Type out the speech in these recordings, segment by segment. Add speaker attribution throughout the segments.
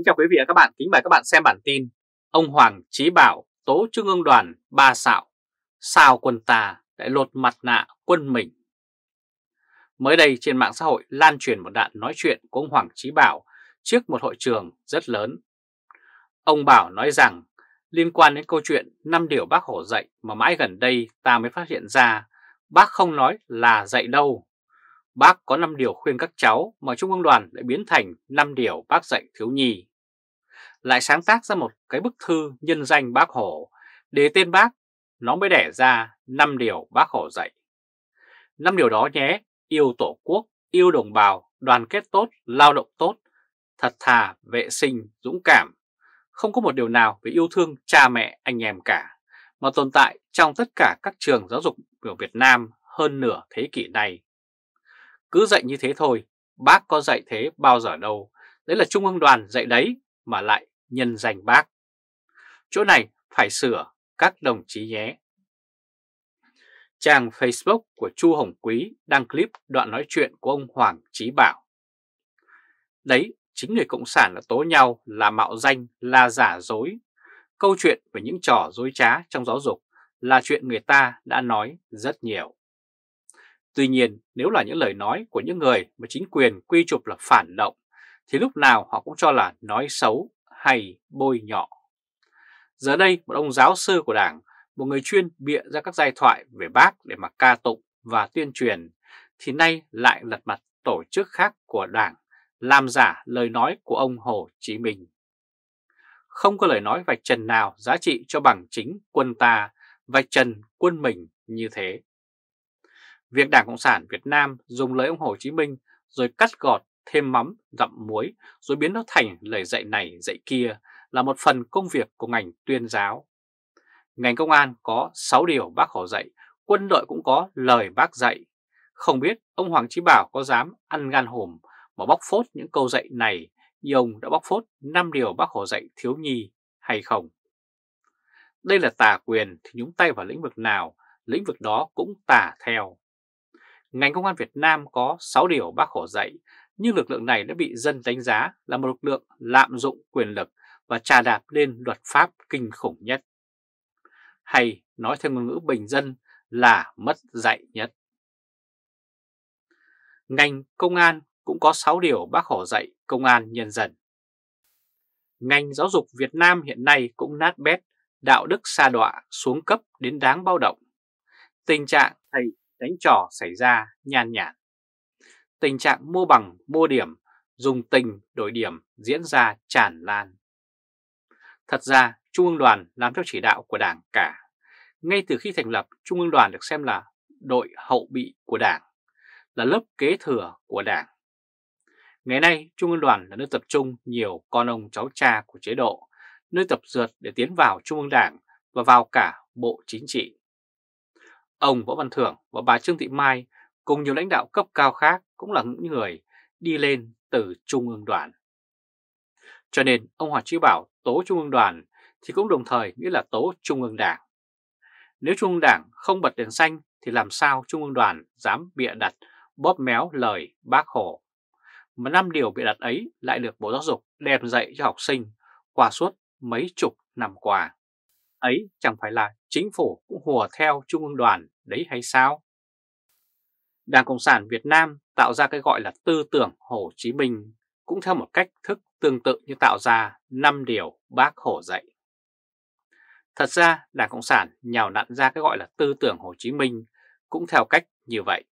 Speaker 1: Kính chào quý vị và các bạn, kính mời các bạn xem bản tin Ông Hoàng Chí Bảo tố Trung ương đoàn ba xạo Sao quân ta lại lột mặt nạ quân mình Mới đây trên mạng xã hội lan truyền một đoạn nói chuyện của ông Hoàng Chí Bảo trước một hội trường rất lớn Ông Bảo nói rằng liên quan đến câu chuyện năm điều bác hổ dạy mà mãi gần đây ta mới phát hiện ra Bác không nói là dạy đâu Bác có 5 điều khuyên các cháu mà Trung ương đoàn lại biến thành 5 điều bác dạy thiếu nhi lại sáng tác ra một cái bức thư nhân danh bác Hồ, để tên bác, nó mới đẻ ra năm điều bác Hồ dạy. năm điều đó nhé, yêu tổ quốc, yêu đồng bào, đoàn kết tốt, lao động tốt, thật thà, vệ sinh, dũng cảm. Không có một điều nào về yêu thương cha mẹ, anh em cả, mà tồn tại trong tất cả các trường giáo dục của Việt Nam hơn nửa thế kỷ này. Cứ dạy như thế thôi, bác có dạy thế bao giờ đâu, đấy là trung ương đoàn dạy đấy mà lại nhân danh bác. Chỗ này phải sửa các đồng chí nhé. Trang Facebook của Chu Hồng Quý đăng clip đoạn nói chuyện của ông Hoàng Chí Bảo. Đấy, chính người Cộng sản là tố nhau, là mạo danh, là giả dối. Câu chuyện về những trò dối trá trong giáo dục là chuyện người ta đã nói rất nhiều. Tuy nhiên, nếu là những lời nói của những người mà chính quyền quy chụp là phản động, thì lúc nào họ cũng cho là nói xấu, hay bôi nhọ. Giờ đây, một ông giáo sư của Đảng, một người chuyên bịa ra các giai thoại về bác để mà ca tụng và tuyên truyền, thì nay lại lật mặt tổ chức khác của Đảng, làm giả lời nói của ông Hồ Chí Minh. Không có lời nói vạch trần nào giá trị cho bằng chính quân ta, vạch trần quân mình như thế. Việc Đảng Cộng sản Việt Nam dùng lời ông Hồ Chí Minh rồi cắt gọt thêm mắm, dặm muối rồi biến nó thành lời dạy này dạy kia là một phần công việc của ngành tuyên giáo. Ngành công an có 6 điều bác Hồ dạy, quân đội cũng có lời bác dạy. Không biết ông Hoàng Chí Bảo có dám ăn gan hùm mà bóc phốt những câu dạy này như ông đã bóc phốt 5 điều bác Hồ dạy thiếu nhi hay không? Đây là tà quyền thì nhúng tay vào lĩnh vực nào, lĩnh vực đó cũng tà theo. Ngành công an Việt Nam có 6 điều bác Hồ dạy nhưng lực lượng này đã bị dân đánh giá là một lực lượng lạm dụng quyền lực và trà đạp lên luật pháp kinh khủng nhất. Hay nói theo ngôn ngữ bình dân là mất dạy nhất. Ngành công an cũng có 6 điều bác Hồ dạy công an nhân dân. Ngành giáo dục Việt Nam hiện nay cũng nát bét, đạo đức xa đọa xuống cấp đến đáng bao động. Tình trạng thầy đánh trò xảy ra nhàn nhản tình trạng mua bằng, mua điểm, dùng tình đổi điểm diễn ra tràn lan. Thật ra, Trung ương đoàn làm theo chỉ đạo của Đảng cả. Ngay từ khi thành lập, Trung ương đoàn được xem là đội hậu bị của Đảng, là lớp kế thừa của Đảng. Ngày nay, Trung ương đoàn là nơi tập trung nhiều con ông cháu cha của chế độ, nơi tập dượt để tiến vào Trung ương Đảng và vào cả Bộ Chính trị. Ông Võ Văn Thưởng và bà Trương Thị Mai cùng nhiều lãnh đạo cấp cao khác cũng là những người đi lên từ Trung ương đoàn. Cho nên ông Hòa Chí Bảo tố Trung ương đoàn thì cũng đồng thời nghĩa là tố Trung ương đảng. Nếu Trung ương đảng không bật đèn xanh thì làm sao Trung ương đoàn dám bịa đặt bóp méo lời bác Hồ. Mà năm điều bịa đặt ấy lại được Bộ Giáo dục đem dạy cho học sinh qua suốt mấy chục năm qua. Ấy chẳng phải là chính phủ cũng hùa theo Trung ương đoàn đấy hay sao? Đảng Cộng sản Việt Nam tạo ra cái gọi là tư tưởng Hồ Chí Minh cũng theo một cách thức tương tự như tạo ra 5 điều bác Hồ dạy. Thật ra Đảng Cộng sản nhào nặn ra cái gọi là tư tưởng Hồ Chí Minh cũng theo cách như vậy.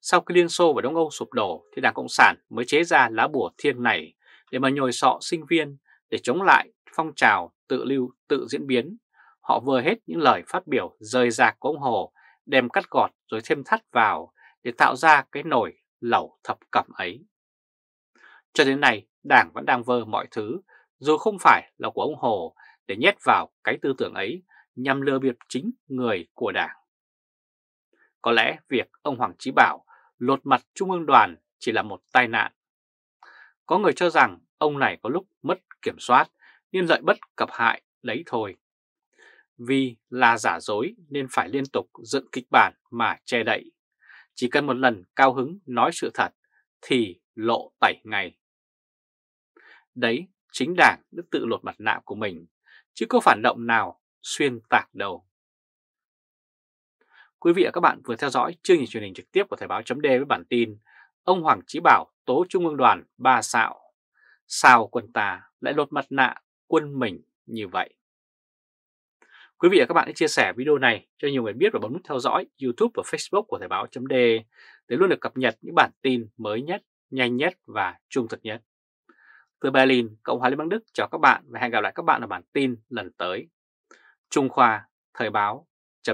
Speaker 1: Sau khi Liên Xô và Đông Âu sụp đổ thì Đảng Cộng sản mới chế ra lá bùa thiêng này để mà nhồi sọ sinh viên để chống lại phong trào tự lưu tự diễn biến. Họ vừa hết những lời phát biểu rời rạc của ông Hồ đem cắt gọt rồi thêm thắt vào để tạo ra cái nồi lẩu thập cẩm ấy. Cho đến nay, Đảng vẫn đang vơ mọi thứ, dù không phải là của ông Hồ, để nhét vào cái tư tưởng ấy nhằm lừa bịp chính người của Đảng. Có lẽ việc ông Hoàng Chí Bảo lột mặt Trung ương đoàn chỉ là một tai nạn. Có người cho rằng ông này có lúc mất kiểm soát nên lợi bất cập hại đấy thôi. Vì là giả dối nên phải liên tục dựng kịch bản mà che đậy. Chỉ cần một lần cao hứng nói sự thật thì lộ tẩy ngay. Đấy, chính đảng đã tự lột mặt nạ của mình, chứ có phản động nào xuyên tạc đầu. Quý vị và các bạn vừa theo dõi chương trình truyền hình trực tiếp của Thời báo chấm với bản tin Ông Hoàng Chí Bảo tố Trung ương đoàn ba xạo. Sao quân ta lại lột mặt nạ quân mình như vậy? Quý vị và các bạn hãy chia sẻ video này cho nhiều người biết và bấm nút theo dõi YouTube và Facebook của Thời báo .d để luôn được cập nhật những bản tin mới nhất, nhanh nhất và trung thực nhất. Từ Berlin, Cộng hòa Liên bang Đức chào các bạn và hẹn gặp lại các bạn ở bản tin lần tới. Trung Khoa, Thời báo .d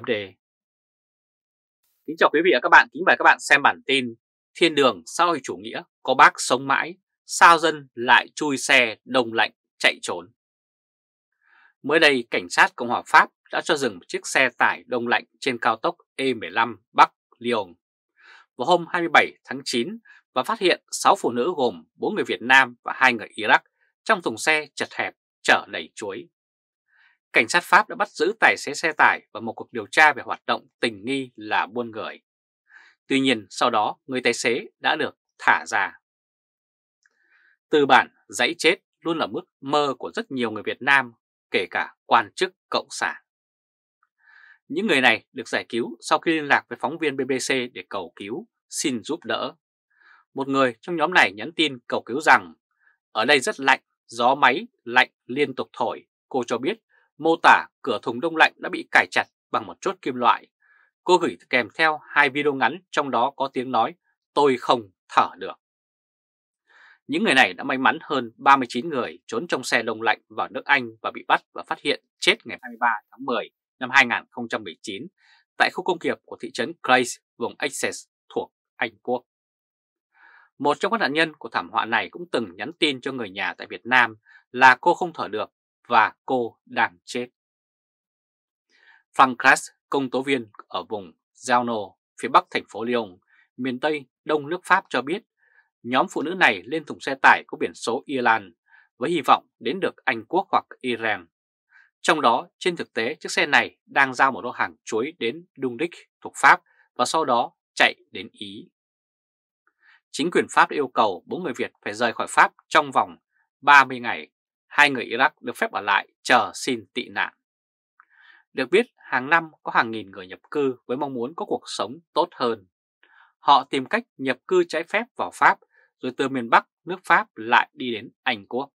Speaker 1: Kính chào quý vị và các bạn, kính mời các bạn xem bản tin Thiên đường xã hội chủ nghĩa có bác sống mãi, sao dân lại chui xe đồng lạnh chạy trốn. Mới đây, cảnh sát Cộng hòa Pháp đã cho dừng một chiếc xe tải đông lạnh trên cao tốc E15 Bắc Lyon vào hôm 27 tháng 9 và phát hiện 6 phụ nữ gồm 4 người Việt Nam và 2 người Iraq trong thùng xe chật hẹp chở đầy chuối. Cảnh sát Pháp đã bắt giữ tài xế xe tải và một cuộc điều tra về hoạt động tình nghi là buôn người. Tuy nhiên sau đó người tài xế đã được thả ra. Từ bản dãy chết luôn là mức mơ của rất nhiều người Việt Nam kể cả quan chức cộng sản. Những người này được giải cứu sau khi liên lạc với phóng viên BBC để cầu cứu, xin giúp đỡ. Một người trong nhóm này nhắn tin cầu cứu rằng Ở đây rất lạnh, gió máy lạnh liên tục thổi. Cô cho biết mô tả cửa thùng đông lạnh đã bị cải chặt bằng một chốt kim loại. Cô gửi kèm theo hai video ngắn trong đó có tiếng nói tôi không thở được. Những người này đã may mắn hơn 39 người trốn trong xe đông lạnh vào nước Anh và bị bắt và phát hiện chết ngày 23 tháng 10 năm 2019 tại khu công nghiệp của thị trấn Grace, vùng Essex thuộc Anh Quốc. Một trong các nạn nhân của thảm họa này cũng từng nhắn tin cho người nhà tại Việt Nam là cô không thở được và cô đang chết. Frank Kras, công tố viên ở vùng Giao Nô, phía bắc thành phố Lyon, miền Tây, đông nước Pháp cho biết nhóm phụ nữ này lên thùng xe tải có biển số Ireland với hy vọng đến được Anh Quốc hoặc Iran. Trong đó, trên thực tế, chiếc xe này đang giao một lô hàng chuối đến Dundich thuộc Pháp và sau đó chạy đến Ý. Chính quyền Pháp đã yêu cầu 4 người Việt phải rời khỏi Pháp trong vòng 30 ngày. Hai người Iraq được phép ở lại chờ xin tị nạn. Được biết, hàng năm có hàng nghìn người nhập cư với mong muốn có cuộc sống tốt hơn. Họ tìm cách nhập cư trái phép vào Pháp rồi từ miền Bắc nước Pháp lại đi đến Anh Quốc.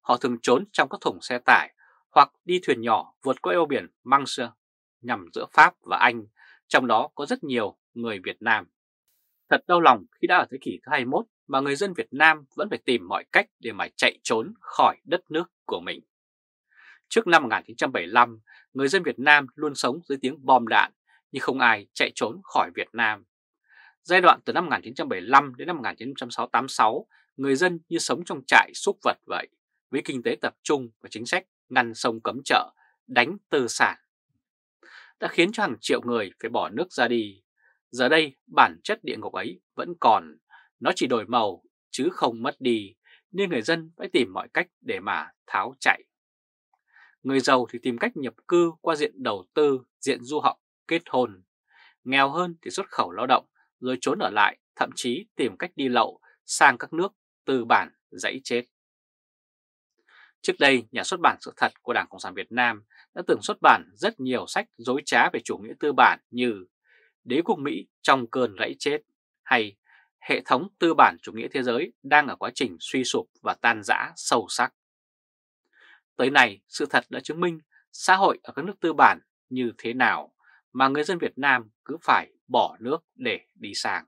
Speaker 1: Họ thường trốn trong các thùng xe tải hoặc đi thuyền nhỏ vượt qua eo biển Manche nhằm giữa Pháp và Anh, trong đó có rất nhiều người Việt Nam. Thật đau lòng khi đã ở thế kỷ thứ 21 mà người dân Việt Nam vẫn phải tìm mọi cách để mà chạy trốn khỏi đất nước của mình. Trước năm 1975, người dân Việt Nam luôn sống dưới tiếng bom đạn, nhưng không ai chạy trốn khỏi Việt Nam. Giai đoạn từ năm 1975 đến năm 1986, người dân như sống trong trại súc vật vậy, với kinh tế tập trung và chính sách ngăn sông cấm chợ, đánh tư sản. Đã khiến cho hàng triệu người phải bỏ nước ra đi. Giờ đây bản chất địa ngục ấy vẫn còn, nó chỉ đổi màu chứ không mất đi, nên người dân phải tìm mọi cách để mà tháo chạy. Người giàu thì tìm cách nhập cư qua diện đầu tư, diện du học, kết hôn. Nghèo hơn thì xuất khẩu lao động rồi trốn ở lại, thậm chí tìm cách đi lậu sang các nước tư bản dãy chết. Trước đây, nhà xuất bản sự thật của Đảng Cộng sản Việt Nam đã từng xuất bản rất nhiều sách dối trá về chủ nghĩa tư bản như Đế quốc Mỹ trong cơn rẫy chết hay Hệ thống tư bản chủ nghĩa thế giới đang ở quá trình suy sụp và tan rã sâu sắc. Tới nay, sự thật đã chứng minh xã hội ở các nước tư bản như thế nào mà người dân Việt Nam cứ phải bỏ nước để đi sang.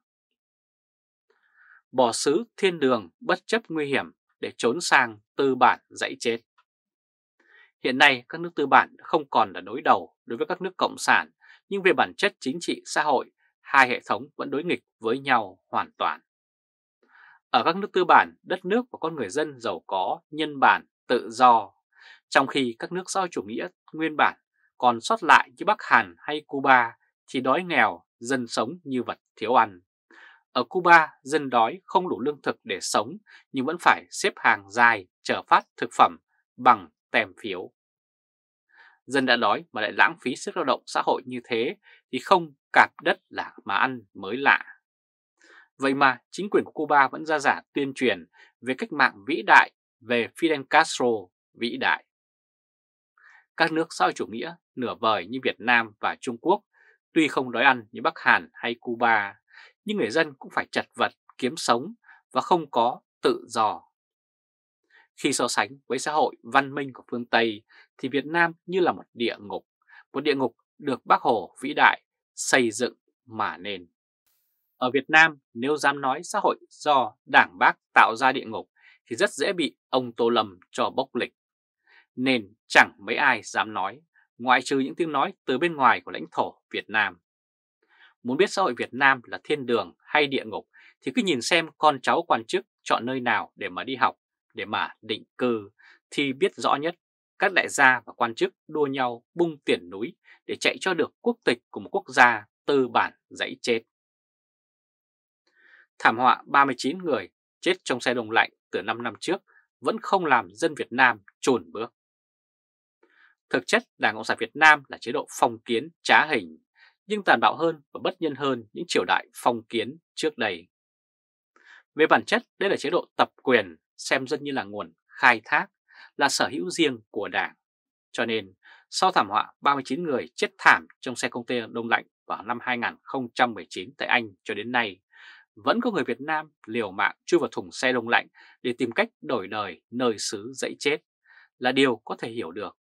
Speaker 1: Bỏ xứ thiên đường bất chấp nguy hiểm để trốn sang tư bản dãy chết. Hiện nay các nước tư bản không còn là đối đầu đối với các nước cộng sản, nhưng về bản chất chính trị xã hội, hai hệ thống vẫn đối nghịch với nhau hoàn toàn. Ở các nước tư bản, đất nước và con người dân giàu có, nhân bản, tự do, trong khi các nước xã hội chủ nghĩa nguyên bản còn sót lại như Bắc Hàn hay Cuba thì đói nghèo, dân sống như vật thiếu ăn. Ở Cuba, dân đói không đủ lương thực để sống nhưng vẫn phải xếp hàng dài chờ phát thực phẩm bằng tem phiếu. Dân đã đói mà lại lãng phí sức lao động xã hội như thế thì không cạp đất là mà ăn mới lạ. Vậy mà chính quyền của Cuba vẫn ra giả tuyên truyền về cách mạng vĩ đại về Fidel Castro vĩ đại. Các nước xã hội chủ nghĩa nửa vời như Việt Nam và Trung Quốc Tuy không đói ăn như Bắc Hàn hay Cuba, nhưng người dân cũng phải chật vật kiếm sống và không có tự do. Khi so sánh với xã hội văn minh của phương Tây thì Việt Nam như là một địa ngục, một địa ngục được Bác Hồ vĩ đại xây dựng mà nên. Ở Việt Nam nếu dám nói xã hội do đảng bác tạo ra địa ngục thì rất dễ bị ông Tô Lâm cho bốc lịch. Nên chẳng mấy ai dám nói ngoại trừ những tiếng nói từ bên ngoài của lãnh thổ Việt Nam. Muốn biết xã hội Việt Nam là thiên đường hay địa ngục thì cứ nhìn xem con cháu quan chức chọn nơi nào để mà đi học, để mà định cư thì biết rõ nhất các đại gia và quan chức đua nhau bung tiền núi để chạy cho được quốc tịch của một quốc gia tư bản dãy chết. Thảm họa 39 người chết trong xe đông lạnh từ 5 năm trước vẫn không làm dân Việt Nam trùn bước. Thực chất Đảng Cộng sản Việt Nam là chế độ phong kiến trá hình, nhưng tàn bạo hơn và bất nhân hơn những triều đại phong kiến trước đây. Về bản chất, đây là chế độ tập quyền, xem dân như là nguồn khai thác, là sở hữu riêng của Đảng. Cho nên, sau thảm họa 39 người chết thảm trong xe container đông lạnh vào năm 2019 tại Anh cho đến nay, vẫn có người Việt Nam liều mạng chui vào thùng xe đông lạnh để tìm cách đổi đời nơi xứ dãy chết, là điều có thể hiểu được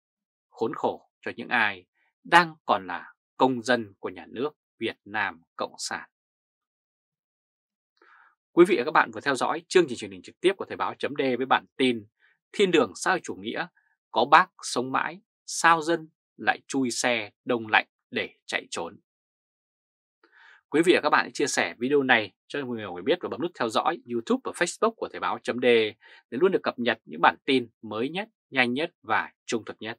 Speaker 1: khốn khổ cho những ai đang còn là công dân của nhà nước Việt Nam Cộng sản. Quý vị và các bạn vừa theo dõi chương trình truyền hình trực tiếp của Thời báo chấm với bản tin Thiên đường sao chủ nghĩa, có bác sống mãi, sao dân lại chui xe đông lạnh để chạy trốn. Quý vị và các bạn hãy chia sẻ video này cho nhiều người biết và bấm nút theo dõi YouTube và Facebook của Thời báo.de để luôn được cập nhật những bản tin mới nhất, nhanh nhất và trung thực nhất.